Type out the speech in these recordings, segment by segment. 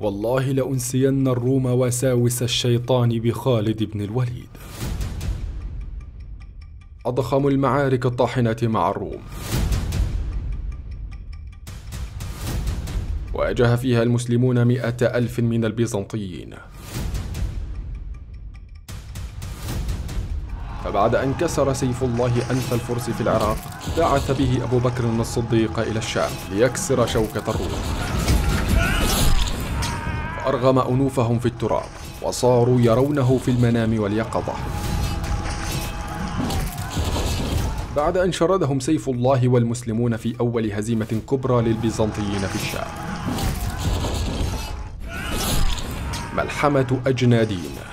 والله لأنسين الروم وساوس الشيطان بخالد بن الوليد أضخم المعارك الطاحنة مع الروم واجه فيها المسلمون مئة ألف من البيزنطيين فبعد أن كسر سيف الله أنف الفرس في العراق بعث به أبو بكر الصديق إلى الشام ليكسر شوكة الروم أرغم أنوفهم في التراب وصاروا يرونه في المنام واليقظة بعد أن شردهم سيف الله والمسلمون في أول هزيمة كبرى للبيزنطيين في الشام ملحمة أجنادين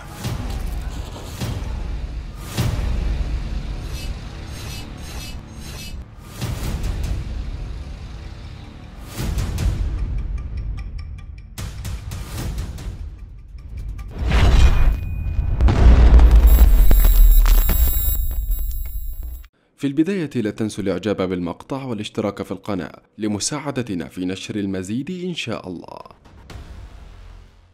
في البداية لا تنسوا الاعجاب بالمقطع والاشتراك في القناة لمساعدتنا في نشر المزيد ان شاء الله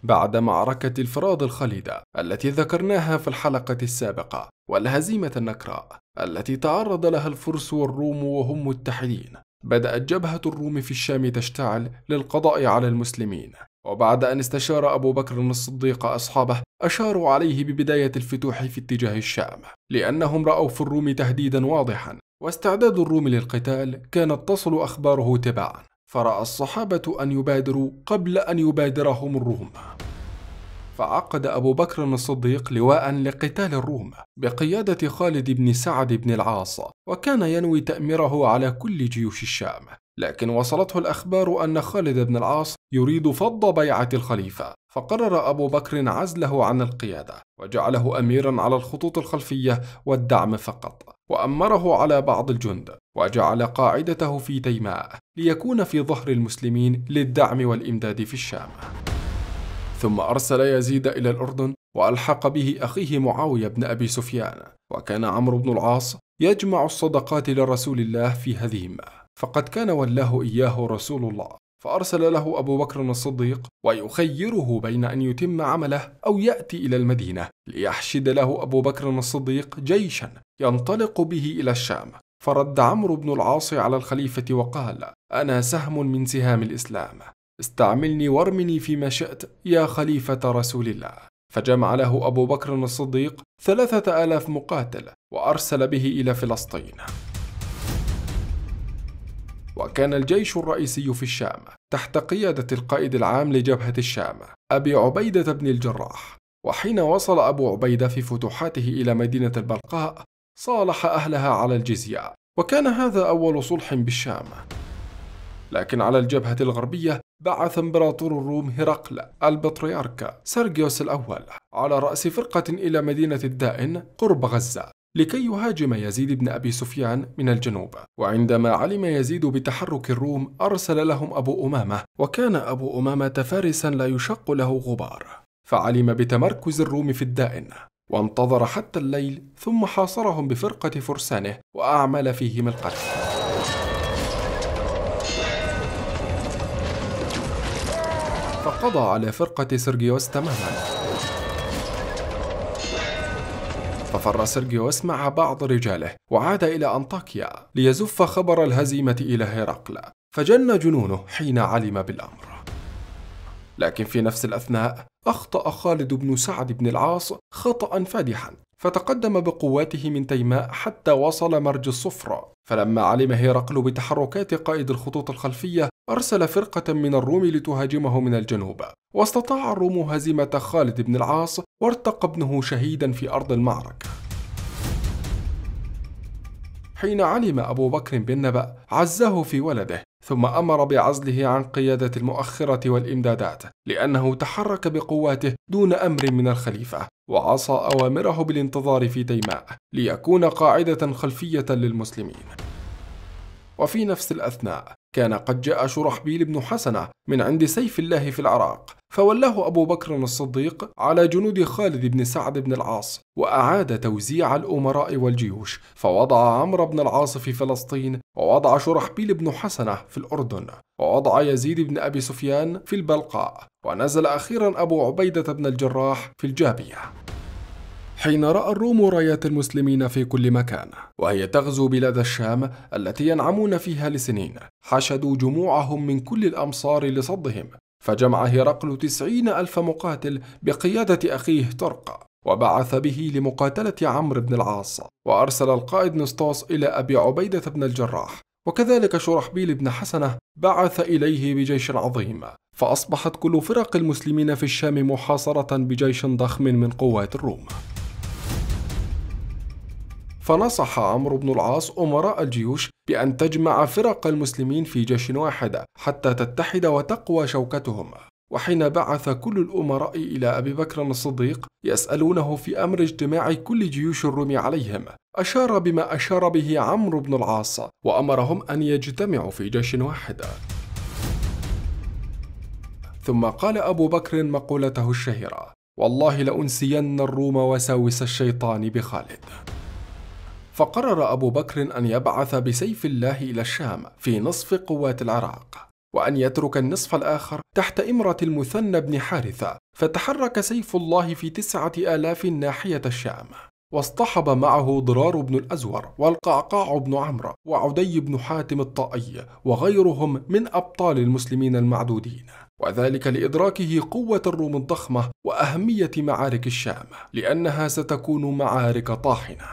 بعد معركة الفراض الخليدة التي ذكرناها في الحلقة السابقة والهزيمة النكراء التي تعرض لها الفرس والروم وهم متحدين بدأت جبهة الروم في الشام تشتعل للقضاء على المسلمين وبعد أن استشار أبو بكر الصديق أصحابه أشاروا عليه ببداية الفتوح في اتجاه الشام لأنهم رأوا في الروم تهديدا واضحا واستعداد الروم للقتال كانت تصل أخباره تباعا فرأى الصحابة أن يبادروا قبل أن يبادرهم الروم فعقد أبو بكر الصديق لواء لقتال الروم بقيادة خالد بن سعد بن العاص وكان ينوي تأميره على كل جيوش الشام لكن وصلته الأخبار أن خالد بن العاص يريد فض بيعة الخليفة فقرر أبو بكر عزله عن القيادة وجعله أميرا على الخطوط الخلفية والدعم فقط وأمره على بعض الجند وجعل قاعدته في تيماء ليكون في ظهر المسلمين للدعم والإمداد في الشام ثم أرسل يزيد إلى الأردن وألحق به أخيه معاوية بن أبي سفيان وكان عمرو بن العاص يجمع الصدقات لرسول الله في هذه الماء فقد كان ولاه إياه رسول الله فأرسل له أبو بكر الصديق ويخيره بين أن يتم عمله أو يأتي إلى المدينة ليحشد له أبو بكر الصديق جيشا ينطلق به إلى الشام فرد عمرو بن العاص على الخليفة وقال أنا سهم من سهام الإسلام استعملني وارمني فيما شئت يا خليفة رسول الله فجمع له أبو بكر الصديق ثلاثة آلاف مقاتل وأرسل به إلى فلسطين وكان الجيش الرئيسي في الشام تحت قيادة القائد العام لجبهة الشام أبي عبيدة بن الجراح وحين وصل أبو عبيدة في فتوحاته إلى مدينة البلقاء صالح أهلها على الجزية وكان هذا أول صلح بالشام لكن على الجبهة الغربية بعث امبراطور الروم هرقل البطريرك سيرجيوس الأول على رأس فرقة إلى مدينة الدائن قرب غزة لكي يهاجم يزيد بن أبي سفيان من الجنوب وعندما علم يزيد بتحرك الروم أرسل لهم أبو أمامة وكان أبو أمامة فارسا لا يشق له غبار فعلم بتمركز الروم في الدائن وانتظر حتى الليل ثم حاصرهم بفرقة فرسانه وأعمل فيهم القتل فقضى على فرقة سرجيوس تماما ففر سيرجيوس مع بعض رجاله وعاد إلى أنطاكيا ليزف خبر الهزيمة إلى هرقل فجن جنونه حين علم بالأمر لكن في نفس الأثناء أخطأ خالد بن سعد بن العاص خطأ فادحا فتقدم بقواته من تيماء حتى وصل مرج الصفرة فلما علم هرقل بتحركات قائد الخطوط الخلفية أرسل فرقة من الروم لتهاجمه من الجنوب واستطاع الروم هزيمة خالد بن العاص وارتقى ابنه شهيدا في أرض المعركة حين علم أبو بكر بالنبأ عزه في ولده ثم أمر بعزله عن قيادة المؤخرة والإمدادات لأنه تحرك بقواته دون أمر من الخليفة وعصى أوامره بالانتظار في تيماء ليكون قاعدة خلفية للمسلمين وفي نفس الأثناء كان قد جاء شرحبيل بن حسنة من عند سيف الله في العراق فولاه أبو بكر الصديق على جنود خالد بن سعد بن العاص وأعاد توزيع الأمراء والجيوش فوضع عمرو بن العاص في فلسطين ووضع شرحبيل بن حسنة في الأردن ووضع يزيد بن أبي سفيان في البلقاء ونزل أخيرا أبو عبيدة بن الجراح في الجابية حين راى الروم رايات المسلمين في كل مكان وهي تغزو بلاد الشام التي ينعمون فيها لسنين حشدوا جموعهم من كل الامصار لصدهم فجمع هرقل تسعين ألف مقاتل بقيادة أخيه طرق وبعث به لمقاتلة عمرو بن العاص وأرسل القائد نسطاس إلى أبي عبيدة بن الجراح وكذلك شرحبيل بن حسنة بعث إليه بجيش عظيم فأصبحت كل فرق المسلمين في الشام محاصرة بجيش ضخم من قوات الروم فنصح عمرو بن العاص أمراء الجيوش بأن تجمع فرق المسلمين في جيش واحد حتى تتحد وتقوى شوكتهم وحين بعث كل الأمراء إلى أبي بكر الصديق يسألونه في أمر اجتماع كل جيوش الروم عليهم أشار بما أشار به عمرو بن العاص وأمرهم أن يجتمعوا في جيش واحد ثم قال أبو بكر مقولته الشهيرة والله لأنسين الروم وساوس الشيطان بخالد فقرر أبو بكر أن يبعث بسيف الله إلى الشام في نصف قوات العراق وأن يترك النصف الآخر تحت إمرة المثنى بن حارثة فتحرك سيف الله في تسعة آلاف ناحية الشام واصطحب معه ضرار بن الأزور والقعقاع بن عمرو وعدي بن حاتم الطائي وغيرهم من أبطال المسلمين المعدودين وذلك لإدراكه قوة الروم الضخمة وأهمية معارك الشام لأنها ستكون معارك طاحنة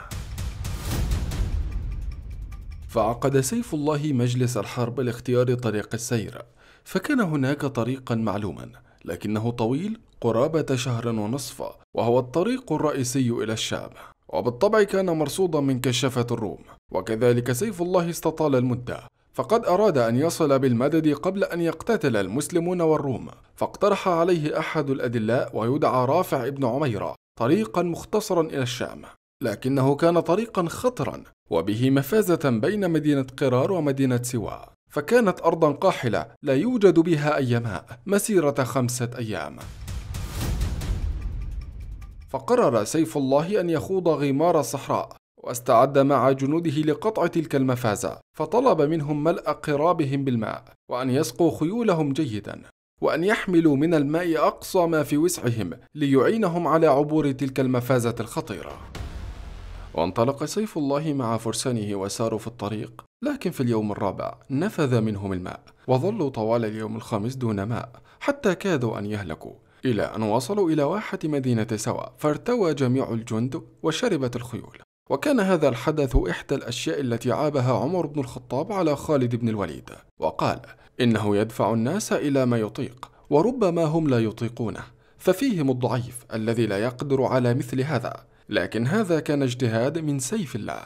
فعقد سيف الله مجلس الحرب لاختيار طريق السير فكان هناك طريقا معلوما لكنه طويل قرابة شهر ونصف وهو الطريق الرئيسي إلى الشام وبالطبع كان مرصودا من كشافة الروم وكذلك سيف الله استطال المدة فقد أراد أن يصل بالمدد قبل أن يقتتل المسلمون والروم فاقترح عليه أحد الأدلاء ويدعى رافع بن عميرة طريقا مختصرا إلى الشام لكنه كان طريقا خطرا وبه مفازة بين مدينة قرار ومدينة سوا فكانت أرضا قاحلة لا يوجد بها أي ماء مسيرة خمسة أيام فقرر سيف الله أن يخوض غمار الصحراء واستعد مع جنوده لقطع تلك المفازة فطلب منهم ملء قرابهم بالماء وأن يسقوا خيولهم جيدا وأن يحملوا من الماء أقصى ما في وسعهم ليعينهم على عبور تلك المفازة الخطيرة وانطلق سيف الله مع فرسانه وساروا في الطريق لكن في اليوم الرابع نفذ منهم الماء وظلوا طوال اليوم الخامس دون ماء حتى كادوا أن يهلكوا إلى أن وصلوا إلى واحة مدينة سواء فارتوى جميع الجند وشربت الخيول وكان هذا الحدث إحدى الأشياء التي عابها عمر بن الخطاب على خالد بن الوليد وقال إنه يدفع الناس إلى ما يطيق وربما هم لا يطيقونه ففيهم الضعيف الذي لا يقدر على مثل هذا لكن هذا كان اجتهاد من سيف الله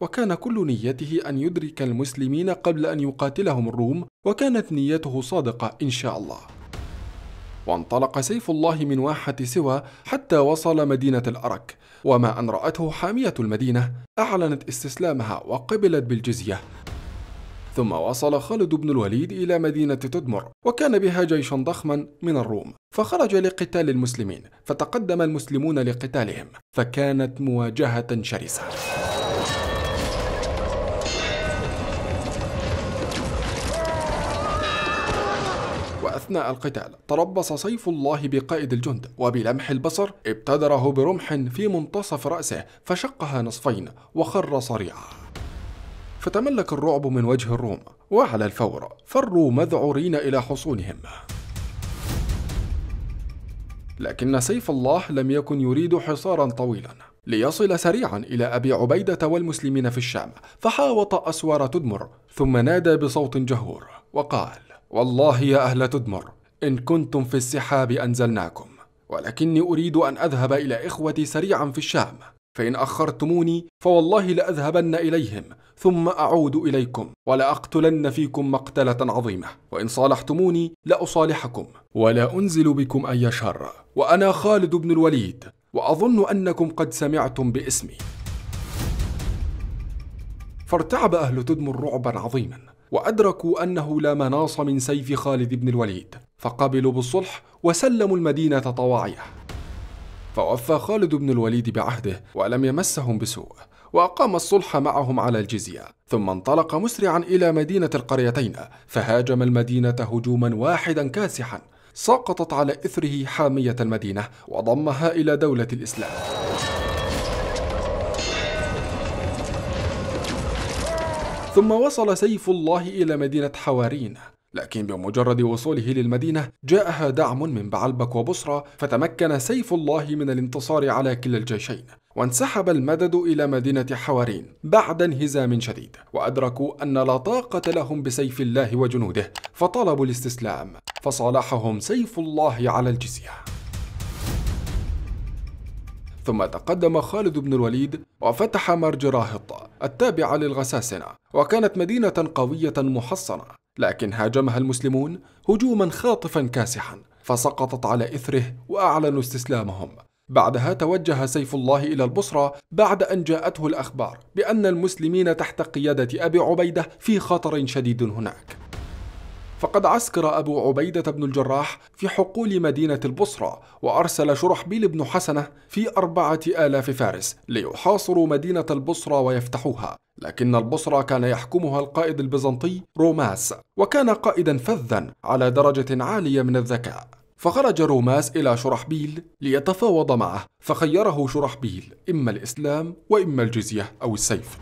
وكان كل نيته ان يدرك المسلمين قبل ان يقاتلهم الروم وكانت نيته صادقه ان شاء الله وانطلق سيف الله من واحة سوى حتى وصل مدينة الأرك وما أن رأته حامية المدينة أعلنت استسلامها وقبلت بالجزية ثم وصل خالد بن الوليد إلى مدينة تدمر وكان بها جيشا ضخما من الروم فخرج لقتال المسلمين فتقدم المسلمون لقتالهم فكانت مواجهة شرسة وأثناء القتال تربص سيف الله بقائد الجند وبلمح البصر ابتدره برمح في منتصف رأسه فشقها نصفين وخر صريعا فتملك الرعب من وجه الروم وعلى الفور فروا مذعورين إلى حصونهم لكن سيف الله لم يكن يريد حصارا طويلا ليصل سريعا إلى أبي عبيدة والمسلمين في الشام فحاوط أسوار تدمر ثم نادى بصوت جهور وقال والله يا أهل تدمر إن كنتم في السحاب أنزلناكم ولكني أريد أن أذهب إلى إخوتي سريعا في الشام فإن أخرتموني فوالله لأذهبن إليهم ثم أعود إليكم ولأقتلن فيكم مقتلة عظيمة وإن صالحتموني لأصالحكم ولا أنزل بكم أي شر وأنا خالد بن الوليد وأظن أنكم قد سمعتم باسمي فارتعب أهل تدمر رعبا عظيما وأدركوا أنه لا مناص من سيف خالد بن الوليد فقبلوا بالصلح وسلموا المدينة طواعيه فوفى خالد بن الوليد بعهده ولم يمسهم بسوء وأقام الصلح معهم على الجزية ثم انطلق مسرعا إلى مدينة القريتين فهاجم المدينة هجوما واحدا كاسحا سقطت على إثره حامية المدينة وضمها إلى دولة الإسلام ثم وصل سيف الله إلى مدينة حوارين لكن بمجرد وصوله للمدينة جاءها دعم من بعلبك وبصرى فتمكن سيف الله من الانتصار على كلا الجيشين وانسحب المدد إلى مدينة حوارين بعد انهزام شديد وأدركوا أن لا طاقة لهم بسيف الله وجنوده فطلبوا الاستسلام فصالحهم سيف الله على الجزية ثم تقدم خالد بن الوليد وفتح مرج راهط التابعة للغساسنة وكانت مدينة قوية محصنة لكن هاجمها المسلمون هجوما خاطفا كاسحا فسقطت على إثره وأعلنوا استسلامهم بعدها توجه سيف الله إلى البصرة بعد أن جاءته الأخبار بأن المسلمين تحت قيادة أبي عبيدة في خطر شديد هناك فقد عسكر أبو عبيدة بن الجراح في حقول مدينة البصرة وأرسل شرحبيل بن حسنة في أربعة آلاف فارس ليحاصروا مدينة البصرة ويفتحوها لكن البصرة كان يحكمها القائد البيزنطي روماس وكان قائدا فذا على درجة عالية من الذكاء فخرج روماس إلى شرحبيل ليتفاوض معه فخيره شرحبيل إما الإسلام وإما الجزية أو السيف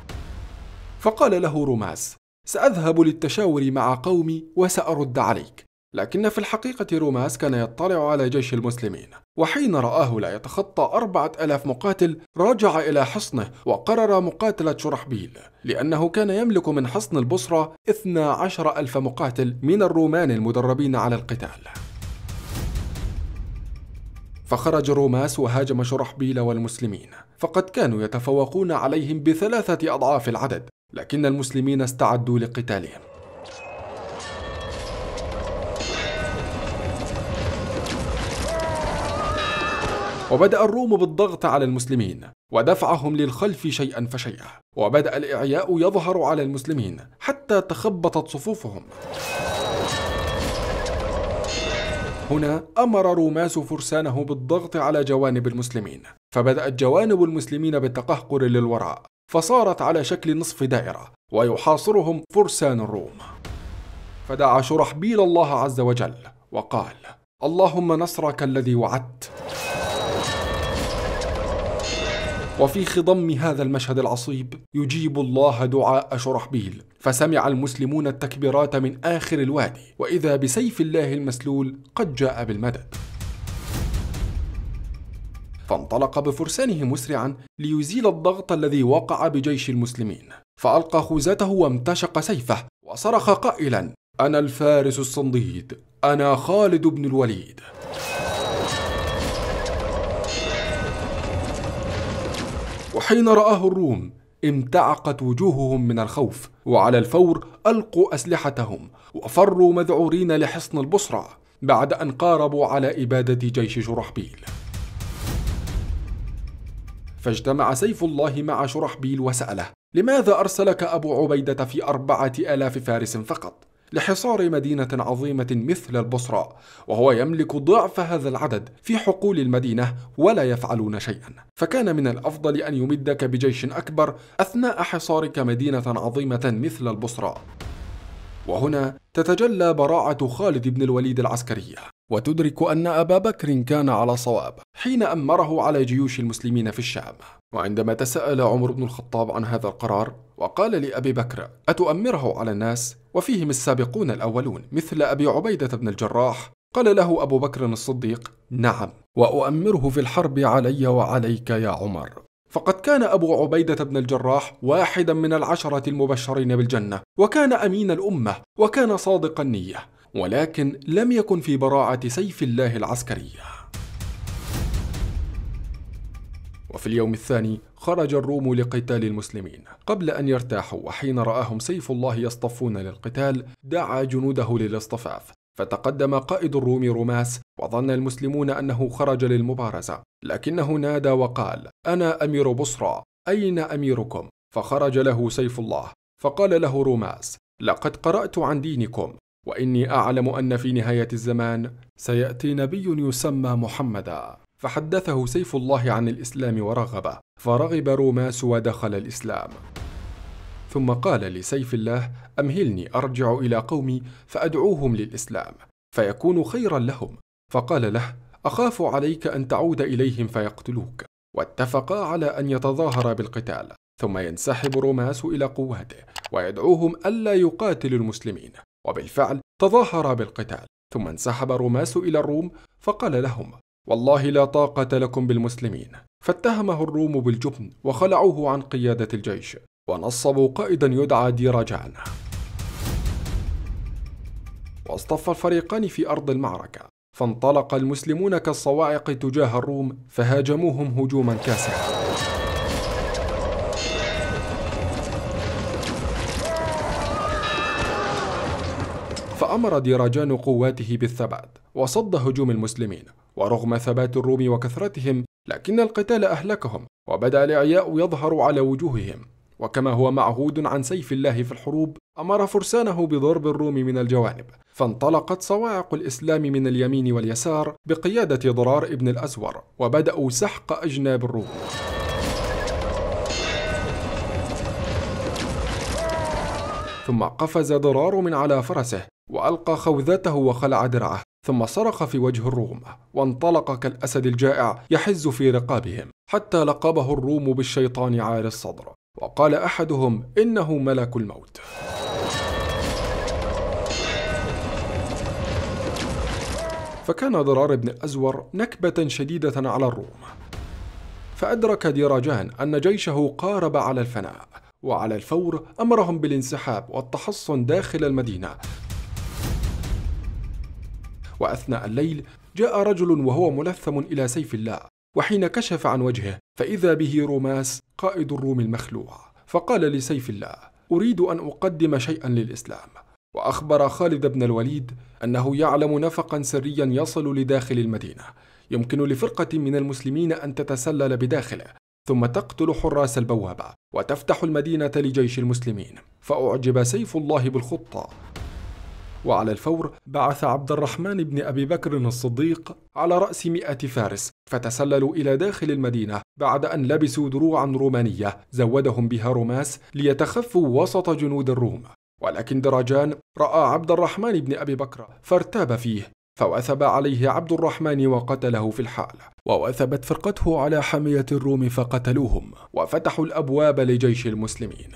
فقال له روماس سأذهب للتشاور مع قومي وسأرد عليك لكن في الحقيقة روماس كان يطلع على جيش المسلمين وحين رآه لا يتخطى أربعة ألاف مقاتل رجع إلى حصنه وقرر مقاتلة شرحبيل لأنه كان يملك من حصن البصرة 12 ألف مقاتل من الرومان المدربين على القتال فخرج روماس وهاجم شرحبيل والمسلمين فقد كانوا يتفوقون عليهم بثلاثة أضعاف العدد لكن المسلمين استعدوا لقتالهم وبدأ الروم بالضغط على المسلمين ودفعهم للخلف شيئا فشيئا وبدأ الإعياء يظهر على المسلمين حتى تخبطت صفوفهم هنا أمر روماس فرسانه بالضغط على جوانب المسلمين فبدأت جوانب المسلمين بالتقهقر للوراء فصارت على شكل نصف دائرة ويحاصرهم فرسان الروم فدعا شرحبيل الله عز وجل وقال اللهم نصرك الذي وعدت وفي خضم هذا المشهد العصيب يجيب الله دعاء شرحبيل فسمع المسلمون التكبيرات من آخر الوادي وإذا بسيف الله المسلول قد جاء بالمدد فانطلق بفرسانه مسرعا ليزيل الضغط الذي وقع بجيش المسلمين فألقى خوذته وامتشق سيفه وصرخ قائلا أنا الفارس الصنديد أنا خالد بن الوليد وحين رآه الروم امتعقت وجوههم من الخوف وعلى الفور ألقوا أسلحتهم وفروا مذعورين لحصن البصرة بعد أن قاربوا على إبادة جيش شرحبيل فاجتمع سيف الله مع شرحبيل وسأله لماذا أرسلك أبو عبيدة في أربعة آلاف فارس فقط؟ لحصار مدينة عظيمة مثل البصرة، وهو يملك ضعف هذا العدد في حقول المدينة ولا يفعلون شيئا، فكان من الأفضل أن يمدك بجيش أكبر أثناء حصارك مدينة عظيمة مثل البصرة. وهنا تتجلى براعة خالد بن الوليد العسكرية، وتدرك أن أبا بكر كان على صواب حين أمره على جيوش المسلمين في الشام وعندما تساءل عمر بن الخطاب عن هذا القرار وقال لأبي بكر أتؤمره على الناس وفيهم السابقون الأولون مثل أبي عبيدة بن الجراح قال له أبو بكر الصديق نعم وأؤمره في الحرب علي وعليك يا عمر فقد كان أبو عبيدة بن الجراح واحدا من العشرة المبشرين بالجنة وكان أمين الأمة وكان صادق النية ولكن لم يكن في براعة سيف الله العسكرية وفي اليوم الثاني خرج الروم لقتال المسلمين قبل أن يرتاحوا وحين رآهم سيف الله يصطفون للقتال دعا جنوده للاصطفاف فتقدم قائد الروم روماس وظن المسلمون أنه خرج للمبارزة لكنه نادى وقال أنا أمير بصرى أين أميركم؟ فخرج له سيف الله فقال له روماس لقد قرأت عن دينكم واني اعلم ان في نهايه الزمان سياتي نبي يسمى محمدا فحدثه سيف الله عن الاسلام ورغبه فرغب روماس ودخل الاسلام ثم قال لسيف الله امهلني ارجع الى قومي فادعوهم للاسلام فيكون خيرا لهم فقال له اخاف عليك ان تعود اليهم فيقتلوك واتفقا على ان يتظاهرا بالقتال ثم ينسحب روماس الى قواته ويدعوهم الا يقاتلوا المسلمين وبالفعل تظاهر بالقتال ثم انسحب روماس إلى الروم فقال لهم والله لا طاقة لكم بالمسلمين فاتهمه الروم بالجبن وخلعوه عن قيادة الجيش ونصبوا قائدا يدعى ديراجان واصطف الفريقان في أرض المعركة فانطلق المسلمون كالصواعق تجاه الروم فهاجموهم هجوما كاسحا فأمر ديراجان قواته بالثبات وصد هجوم المسلمين ورغم ثبات الروم وكثرتهم لكن القتال أهلكهم وبدا الإعياء يظهر على وجوههم وكما هو معهود عن سيف الله في الحروب أمر فرسانه بضرب الروم من الجوانب فانطلقت صواعق الإسلام من اليمين واليسار بقيادة ضرار ابن الأزور وبدأوا سحق أجناب الروم ثم قفز ضرار من على فرسه وألقى خوذته وخلع درعه ثم صرخ في وجه الروم وانطلق كالأسد الجائع يحز في رقابهم حتى لقبه الروم بالشيطان عار الصدر وقال أحدهم إنه ملك الموت فكان ضرار بن أزور نكبة شديدة على الروم فأدرك ديراجان أن جيشه قارب على الفناء وعلى الفور أمرهم بالانسحاب والتحصن داخل المدينة وأثناء الليل جاء رجل وهو ملثم إلى سيف الله وحين كشف عن وجهه فإذا به روماس قائد الروم المخلوع فقال لسيف الله أريد أن أقدم شيئا للإسلام وأخبر خالد بن الوليد أنه يعلم نفقا سريا يصل لداخل المدينة يمكن لفرقة من المسلمين أن تتسلل بداخله ثم تقتل حراس البوابة وتفتح المدينة لجيش المسلمين فأعجب سيف الله بالخطة وعلى الفور بعث عبد الرحمن بن أبي بكر الصديق على رأس مئة فارس فتسللوا إلى داخل المدينة بعد أن لبسوا دروعا رومانية زودهم بها رماس ليتخفوا وسط جنود الروم ولكن دراجان رأى عبد الرحمن بن أبي بكر فارتاب فيه فوثب عليه عبد الرحمن وقتله في الحال ووثبت فرقته على حمية الروم فقتلوهم وفتحوا الأبواب لجيش المسلمين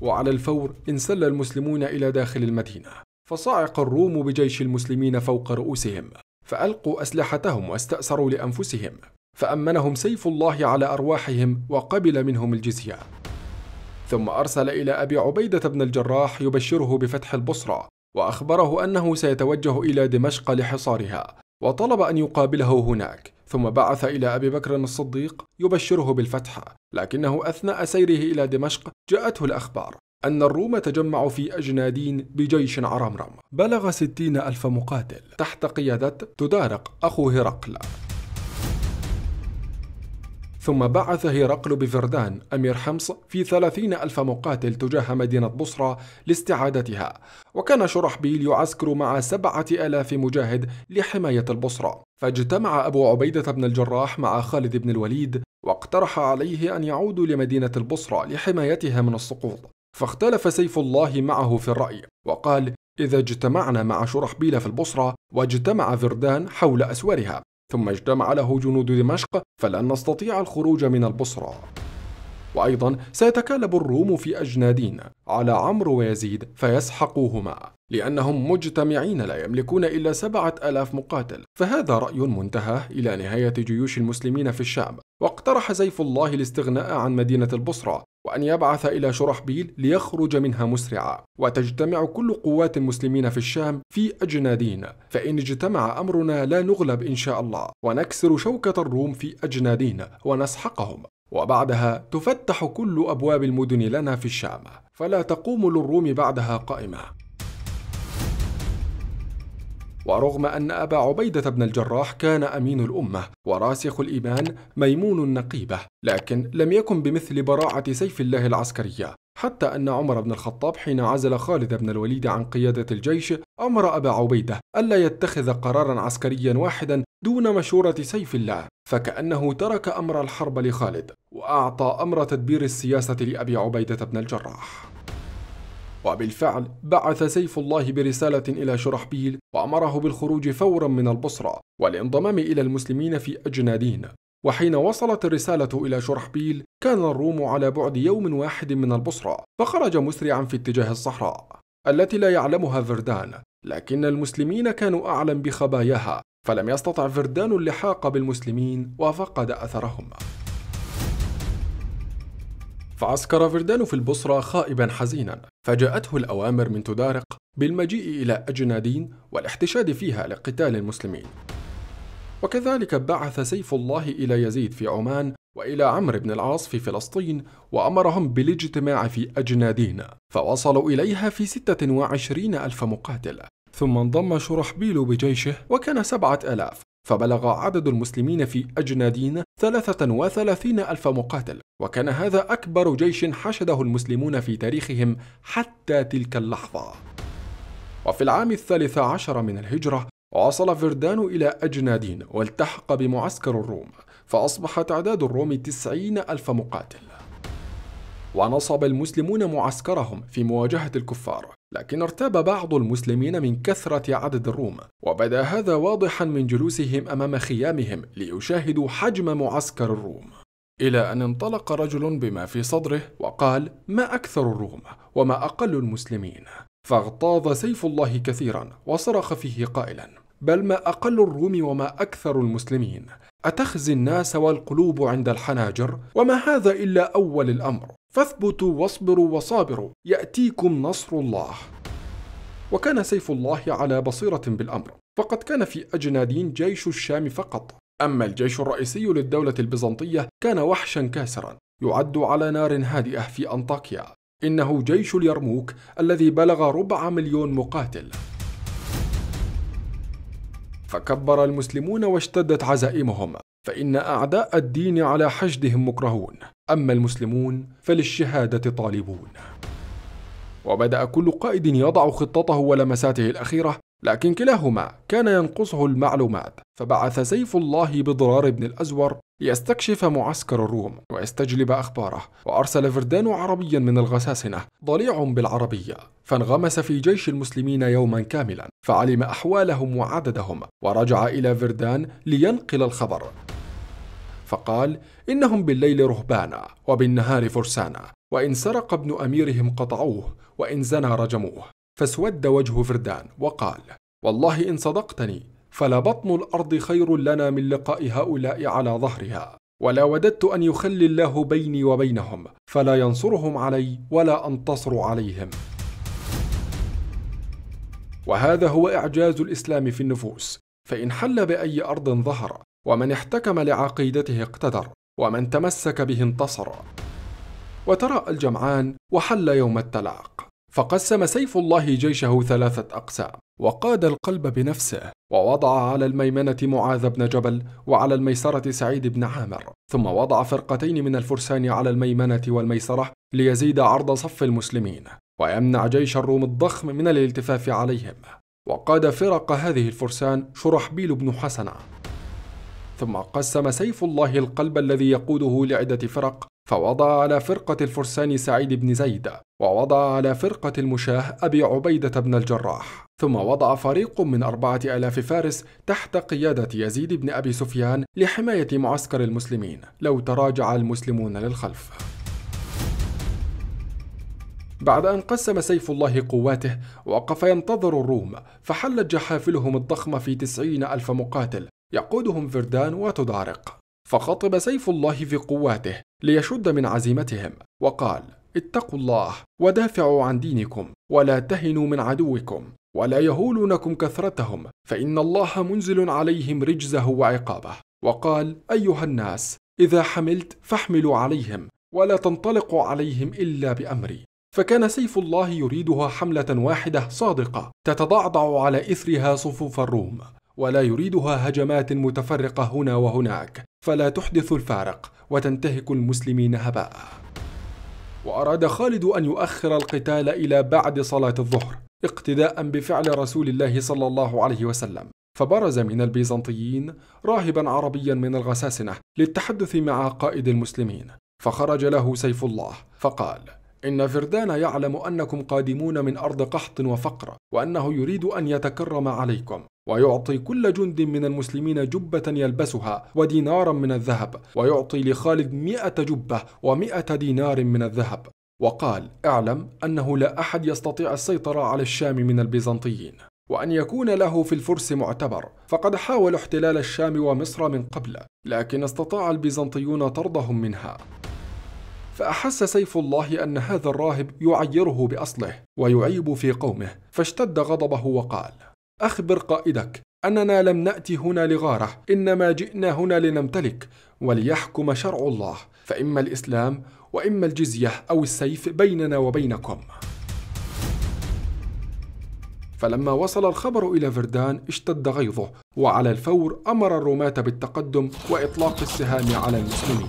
وعلى الفور انسل المسلمون إلى داخل المدينة فصعق الروم بجيش المسلمين فوق رؤوسهم فألقوا أسلحتهم واستأسروا لأنفسهم فأمنهم سيف الله على أرواحهم وقبل منهم الجزية ثم أرسل إلى أبي عبيدة بن الجراح يبشره بفتح البصرة وأخبره أنه سيتوجه إلى دمشق لحصارها وطلب أن يقابله هناك ثم بعث إلى أبي بكر الصديق يبشره بالفتح لكنه أثناء سيره إلى دمشق جاءته الأخبار أن الروم تجمعوا في أجنادين بجيش عرمرم بلغ ستين ألف مقاتل تحت قيادة تدارق أخو هرقل ثم بعث هرقل بفردان أمير حمص في ثلاثين ألف مقاتل تجاه مدينة بصرة لاستعادتها وكان شرحبيل يعسكر مع سبعة ألاف مجاهد لحماية البصرة فاجتمع أبو عبيدة بن الجراح مع خالد بن الوليد واقترح عليه أن يعودوا لمدينة البصرة لحمايتها من السقوط فاختلف سيف الله معه في الرأي وقال إذا اجتمعنا مع شرحبيل في البصرة واجتمع فردان حول أسوارها ثم اجتمع له جنود دمشق فلن نستطيع الخروج من البصرة وأيضا سيتكالب الروم في أجنادين على عمرو ويزيد فيسحقوهما لأنهم مجتمعين لا يملكون إلا سبعة ألاف مقاتل فهذا رأي منتهى إلى نهاية جيوش المسلمين في الشام واقترح زيف الله الاستغناء عن مدينة البصرة وأن يبعث إلى شرحبيل ليخرج منها مسرعا وتجتمع كل قوات المسلمين في الشام في أجنادين فإن اجتمع أمرنا لا نغلب إن شاء الله ونكسر شوكة الروم في أجنادين ونسحقهم وبعدها تفتح كل أبواب المدن لنا في الشام فلا تقوم للروم بعدها قائمة ورغم أن أبا عبيدة بن الجراح كان أمين الأمة وراسخ الإيمان ميمون النقيبة لكن لم يكن بمثل براعة سيف الله العسكرية حتى أن عمر بن الخطاب حين عزل خالد بن الوليد عن قيادة الجيش أمر أبا عبيدة ألا يتخذ قرارا عسكريا واحدا دون مشورة سيف الله فكأنه ترك أمر الحرب لخالد وأعطى أمر تدبير السياسة لأبي عبيدة بن الجراح وبالفعل بعث سيف الله برسالة إلى شرحبيل وأمره بالخروج فورا من البصرة والانضمام إلى المسلمين في أجنادين وحين وصلت الرسالة إلى شرحبيل كان الروم على بعد يوم واحد من البصرة فخرج مسرعا في اتجاه الصحراء التي لا يعلمها فردان لكن المسلمين كانوا أعلم بخباياها فلم يستطع فردان اللحاق بالمسلمين وفقد أثرهم فعسكر فردان في البصرة خائبا حزينا فجاءته الأوامر من تدارق بالمجيء إلى أجنادين والاحتشاد فيها لقتال المسلمين وكذلك بعث سيف الله إلى يزيد في عمان وإلى عمرو بن العاص في فلسطين وأمرهم بالاجتماع في أجنادين فوصلوا إليها في 26 ألف مقاتل ثم انضم شرحبيل بجيشه وكان سبعة ألاف فبلغ عدد المسلمين في أجنادين وثلاثين ألف مقاتل وكان هذا أكبر جيش حشده المسلمون في تاريخهم حتى تلك اللحظة وفي العام الثالث عشر من الهجرة وصل فردان إلى أجنادين والتحق بمعسكر الروم فأصبح تعداد الروم تسعين ألف مقاتل ونصب المسلمون معسكرهم في مواجهة الكفار لكن ارتاب بعض المسلمين من كثرة عدد الروم وبدا هذا واضحا من جلوسهم أمام خيامهم ليشاهدوا حجم معسكر الروم إلى أن انطلق رجل بما في صدره وقال ما أكثر الروم وما أقل المسلمين فاغتاظ سيف الله كثيرا وصرخ فيه قائلا بل ما أقل الروم وما أكثر المسلمين أتخزي الناس والقلوب عند الحناجر وما هذا إلا أول الأمر فاثبتوا واصبروا وصابروا يأتيكم نصر الله وكان سيف الله على بصيرة بالأمر فقد كان في أجنادين جيش الشام فقط أما الجيش الرئيسي للدولة البيزنطية كان وحشا كاسرا يعد على نار هادئة في أنطاكيا إنه جيش اليرموك الذي بلغ ربع مليون مقاتل فكبر المسلمون واشتدت عزائمهم فإن أعداء الدين على حشدهم مكرهون أما المسلمون فللشهادة طالبون وبدأ كل قائد يضع خطته ولمساته الأخيرة لكن كلاهما كان ينقصه المعلومات فبعث سيف الله بضرار بن الأزور ليستكشف معسكر الروم ويستجلب أخباره وأرسل فردان عربيا من الغساسنة ضليع بالعربية فانغمس في جيش المسلمين يوما كاملا فعلم أحوالهم وعددهم ورجع إلى فردان لينقل الخبر فقال إنهم بالليل رهبانا وبالنهار فرسانا وإن سرق ابن أميرهم قطعوه وإن زنى رجموه فاسود وجه فردان وقال والله إن صدقتني فلبطن الارض خير لنا من لقاء هؤلاء على ظهرها ولا وددت ان يخلي الله بيني وبينهم فلا ينصرهم علي ولا انتصر عليهم وهذا هو اعجاز الاسلام في النفوس فان حل باي ارض ظهر ومن احتكم لعقيدته اقتدر ومن تمسك به انتصر وتراءى الجمعان وحل يوم التلاق فقسم سيف الله جيشه ثلاثه اقسام وقاد القلب بنفسه ووضع على الميمنة معاذ بن جبل وعلى الميسرة سعيد بن عامر ثم وضع فرقتين من الفرسان على الميمنة والميسرة ليزيد عرض صف المسلمين ويمنع جيش الروم الضخم من الالتفاف عليهم وقاد فرق هذه الفرسان شرحبيل بن حسنة ثم قسم سيف الله القلب الذي يقوده لعدة فرق فوضع على فرقة الفرسان سعيد بن زيد ووضع على فرقة المشاه أبي عبيدة بن الجراح ثم وضع فريق من أربعة ألاف فارس تحت قيادة يزيد بن أبي سفيان لحماية معسكر المسلمين لو تراجع المسلمون للخلف بعد أن قسم سيف الله قواته وقف ينتظر الروم فحلت جحافلهم الضخمة في تسعين ألف مقاتل يقودهم فردان وتدارق فخطب سيف الله في قواته ليشد من عزيمتهم وقال اتقوا الله ودافعوا عن دينكم ولا تهنوا من عدوكم ولا يهولونكم كثرتهم فان الله منزل عليهم رجزه وعقابه وقال ايها الناس اذا حملت فاحملوا عليهم ولا تنطلقوا عليهم الا بامري فكان سيف الله يريدها حمله واحده صادقه تتضعضع على اثرها صفوف الروم ولا يريدها هجمات متفرقه هنا وهناك فلا تحدث الفارق وتنتهك المسلمين هباء وأراد خالد أن يؤخر القتال إلى بعد صلاة الظهر اقتداء بفعل رسول الله صلى الله عليه وسلم فبرز من البيزنطيين راهبا عربيا من الغساسنة للتحدث مع قائد المسلمين فخرج له سيف الله فقال إن فردان يعلم أنكم قادمون من أرض قحط وفقر وأنه يريد أن يتكرم عليكم ويعطي كل جند من المسلمين جبة يلبسها ودينارا من الذهب ويعطي لخالد مئة جبة ومئة دينار من الذهب وقال اعلم أنه لا أحد يستطيع السيطرة على الشام من البيزنطيين وأن يكون له في الفرس معتبر فقد حاولوا احتلال الشام ومصر من قبل لكن استطاع البيزنطيون طردهم منها فأحس سيف الله أن هذا الراهب يعيره بأصله ويعيب في قومه فاشتد غضبه وقال أخبر قائدك أننا لم نأتي هنا لغارة إنما جئنا هنا لنمتلك وليحكم شرع الله فإما الإسلام وإما الجزية أو السيف بيننا وبينكم فلما وصل الخبر إلى فردان اشتد غيظه وعلى الفور أمر الرماة بالتقدم وإطلاق السهام على المسلمين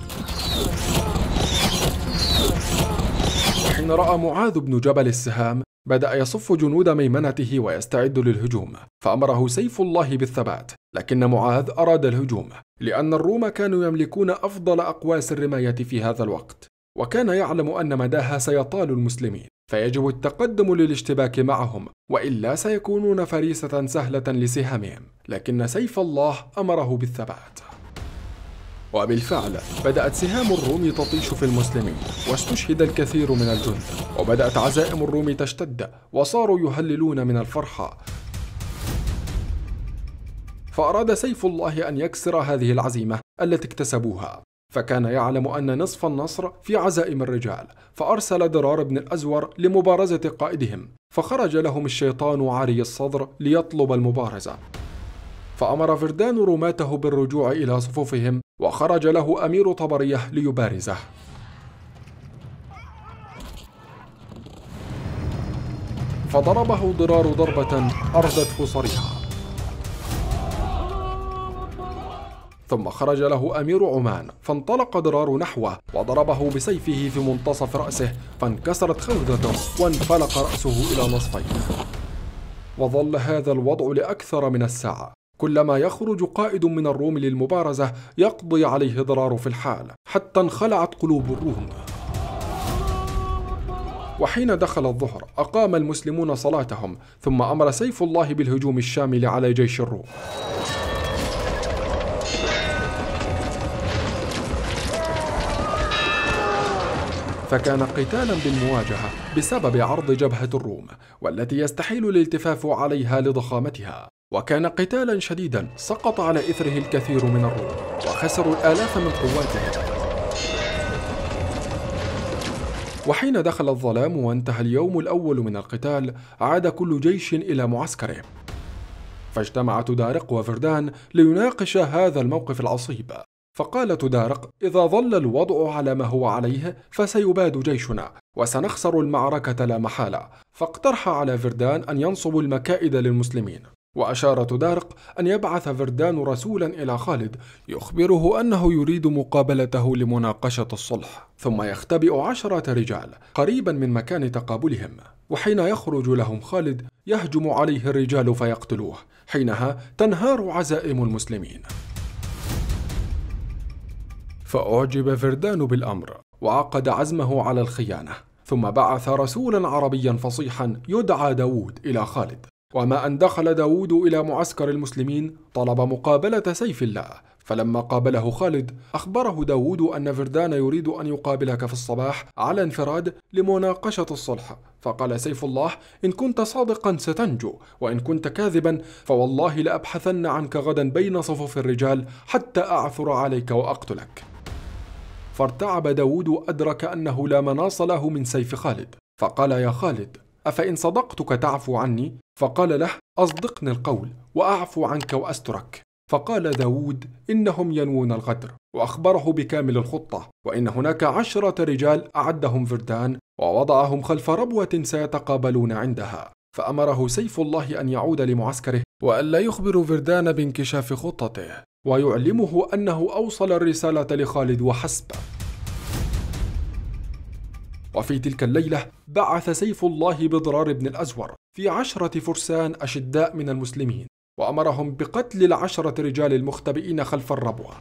حين رأى معاذ بن جبل السهام بدأ يصف جنود ميمنته ويستعد للهجوم فأمره سيف الله بالثبات لكن معاذ أراد الهجوم لأن الروم كانوا يملكون أفضل أقواس الرماية في هذا الوقت وكان يعلم أن مداها سيطال المسلمين فيجب التقدم للاشتباك معهم وإلا سيكونون فريسة سهلة لسهامهم لكن سيف الله أمره بالثبات وبالفعل بدأت سهام الروم تطيش في المسلمين واستشهد الكثير من الجند وبدأت عزائم الروم تشتد وصاروا يهللون من الفرحة فأراد سيف الله أن يكسر هذه العزيمة التي اكتسبوها فكان يعلم أن نصف النصر في عزائم الرجال فأرسل درار بن الأزور لمبارزة قائدهم فخرج لهم الشيطان عاري الصدر ليطلب المبارزة فأمر فردان رماته بالرجوع إلى صفوفهم وخرج له أمير طبرية ليبارزه فضربه ضرار ضربة أرضته صريحة ثم خرج له أمير عمان فانطلق ضرار نحوه وضربه بسيفه في منتصف رأسه فانكسرت خوذته وانفلق رأسه إلى نصفين وظل هذا الوضع لأكثر من الساعة كلما يخرج قائد من الروم للمبارزة يقضي عليه ضرار في الحال حتى انخلعت قلوب الروم وحين دخل الظهر أقام المسلمون صلاتهم ثم أمر سيف الله بالهجوم الشامل على جيش الروم فكان قتالا بالمواجهة بسبب عرض جبهة الروم والتي يستحيل الالتفاف عليها لضخامتها وكان قتالا شديدا سقط على إثره الكثير من الروم وخسروا الآلاف من قواتهم وحين دخل الظلام وانتهى اليوم الأول من القتال عاد كل جيش إلى معسكره فاجتمع تدارق وفردان ليناقش هذا الموقف العصيب فقال تدارق إذا ظل الوضع على ما هو عليه فسيباد جيشنا وسنخسر المعركة لا محالة فاقترح على فردان أن ينصب المكائد للمسلمين وأشار تدارق أن يبعث فردان رسولا إلى خالد يخبره أنه يريد مقابلته لمناقشة الصلح ثم يختبئ عشرة رجال قريبا من مكان تقابلهم وحين يخرج لهم خالد يهجم عليه الرجال فيقتلوه حينها تنهار عزائم المسلمين فأعجب فردان بالأمر وعقد عزمه على الخيانة ثم بعث رسولا عربيا فصيحا يدعى داود إلى خالد وما أن دخل داود إلى معسكر المسلمين طلب مقابلة سيف الله فلما قابله خالد أخبره داود أن فردان يريد أن يقابلك في الصباح على انفراد لمناقشة الصلح فقال سيف الله إن كنت صادقا ستنجو وإن كنت كاذبا فوالله لأبحثن عنك غدا بين صفوف الرجال حتى أعثر عليك وأقتلك فارتعب داود أدرك أنه لا مناص له من سيف خالد فقال يا خالد أفإن صدقتك تعفو عني فقال له أصدقني القول وأعفو عنك وأسترك فقال داود إنهم ينوون الغدر وأخبره بكامل الخطة وإن هناك عشرة رجال أعدهم فردان ووضعهم خلف ربوة سيتقابلون عندها فأمره سيف الله أن يعود لمعسكره وألا يخبر فردان بانكشاف خطته ويعلمه أنه أوصل الرسالة لخالد وحسب وفي تلك الليلة بعث سيف الله بضرار بن الأزور في عشرة فرسان أشداء من المسلمين وأمرهم بقتل العشرة رجال المختبئين خلف الربوة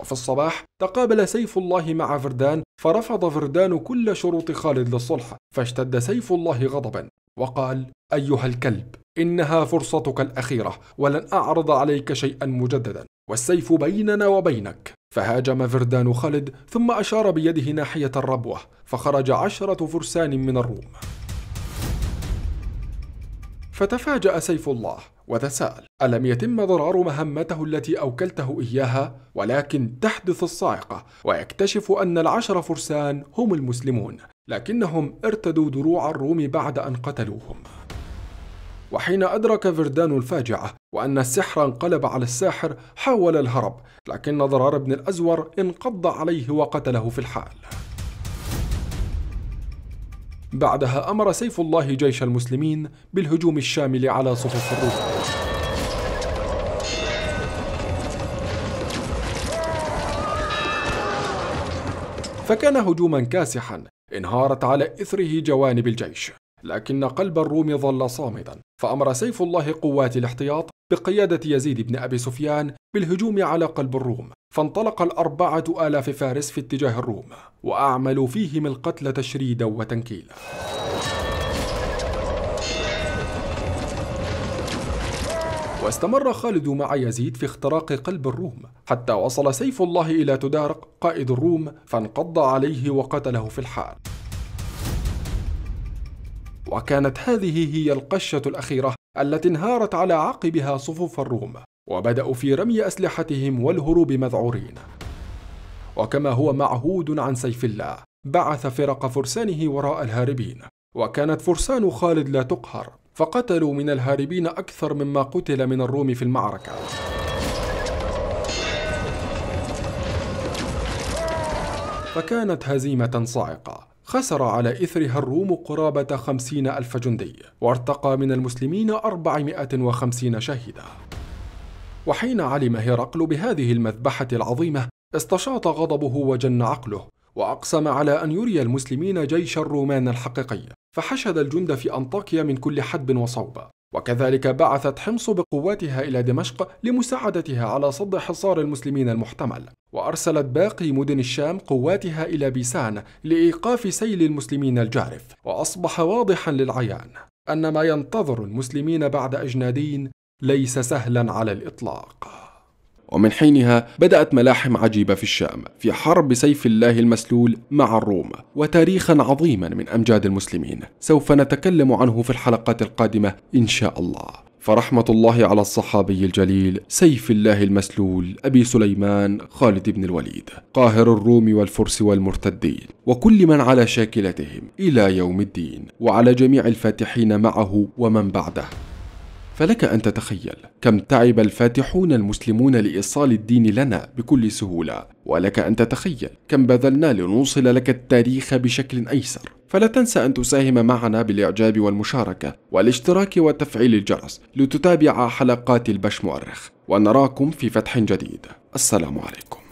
وفي الصباح تقابل سيف الله مع فردان فرفض فردان كل شروط خالد للصلح فاشتد سيف الله غضبا وقال أيها الكلب إنها فرصتك الأخيرة ولن أعرض عليك شيئا مجددا والسيف بيننا وبينك فهاجم فردان خالد ثم أشار بيده ناحية الربوة فخرج عشرة فرسان من الروم فتفاجأ سيف الله وتساءل ألم يتم ضرار مهمته التي أوكلته إياها ولكن تحدث الصاعقة ويكتشف أن العشر فرسان هم المسلمون لكنهم ارتدوا دروع الروم بعد أن قتلوهم وحين أدرك فردان الفاجعة وأن السحر انقلب على الساحر حاول الهرب لكن ضرار بن الأزور انقض عليه وقتله في الحال بعدها أمر سيف الله جيش المسلمين بالهجوم الشامل على صفوف الروم فكان هجوما كاسحا انهارت على إثره جوانب الجيش لكن قلب الروم ظل صامدا فأمر سيف الله قوات الاحتياط بقيادة يزيد بن أبي سفيان بالهجوم على قلب الروم فانطلق الأربعة آلاف فارس في اتجاه الروم وأعملوا فيهم القتل تشريدا وتنكيلا واستمر خالد مع يزيد في اختراق قلب الروم حتى وصل سيف الله إلى تدارق قائد الروم فانقض عليه وقتله في الحال وكانت هذه هي القشة الأخيرة التي انهارت على عقبها صفوف الروم وبدأوا في رمي أسلحتهم والهروب مذعورين وكما هو معهود عن سيف الله بعث فرق فرسانه وراء الهاربين وكانت فرسان خالد لا تقهر فقتلوا من الهاربين أكثر مما قتل من الروم في المعركة فكانت هزيمة صاعقة خسر على إثرها الروم قرابة خمسين ألف جندي وارتقى من المسلمين أربعمائة وخمسين شهيدا وحين علم هرقل بهذه المذبحة العظيمة استشاط غضبه وجن عقله وأقسم على أن يري المسلمين جيش الرومان الحقيقي فحشد الجند في أنطاكيا من كل حدب وصوب وكذلك بعثت حمص بقواتها إلى دمشق لمساعدتها على صد حصار المسلمين المحتمل وأرسلت باقي مدن الشام قواتها إلى بيسان لإيقاف سيل المسلمين الجارف وأصبح واضحا للعيان أن ما ينتظر المسلمين بعد أجنادين ليس سهلا على الإطلاق ومن حينها بدأت ملاحم عجيبة في الشام في حرب سيف الله المسلول مع الروم وتاريخا عظيما من أمجاد المسلمين سوف نتكلم عنه في الحلقات القادمة إن شاء الله فرحمة الله على الصحابي الجليل سيف الله المسلول أبي سليمان خالد بن الوليد قاهر الروم والفرس والمرتدين وكل من على شاكلتهم إلى يوم الدين وعلى جميع الفاتحين معه ومن بعده فلك أن تتخيل كم تعب الفاتحون المسلمون لإيصال الدين لنا بكل سهولة ولك أن تتخيل كم بذلنا لنوصل لك التاريخ بشكل أيسر فلا تنسى أن تساهم معنا بالإعجاب والمشاركة والاشتراك وتفعيل الجرس لتتابع حلقات البش مؤرخ ونراكم في فتح جديد السلام عليكم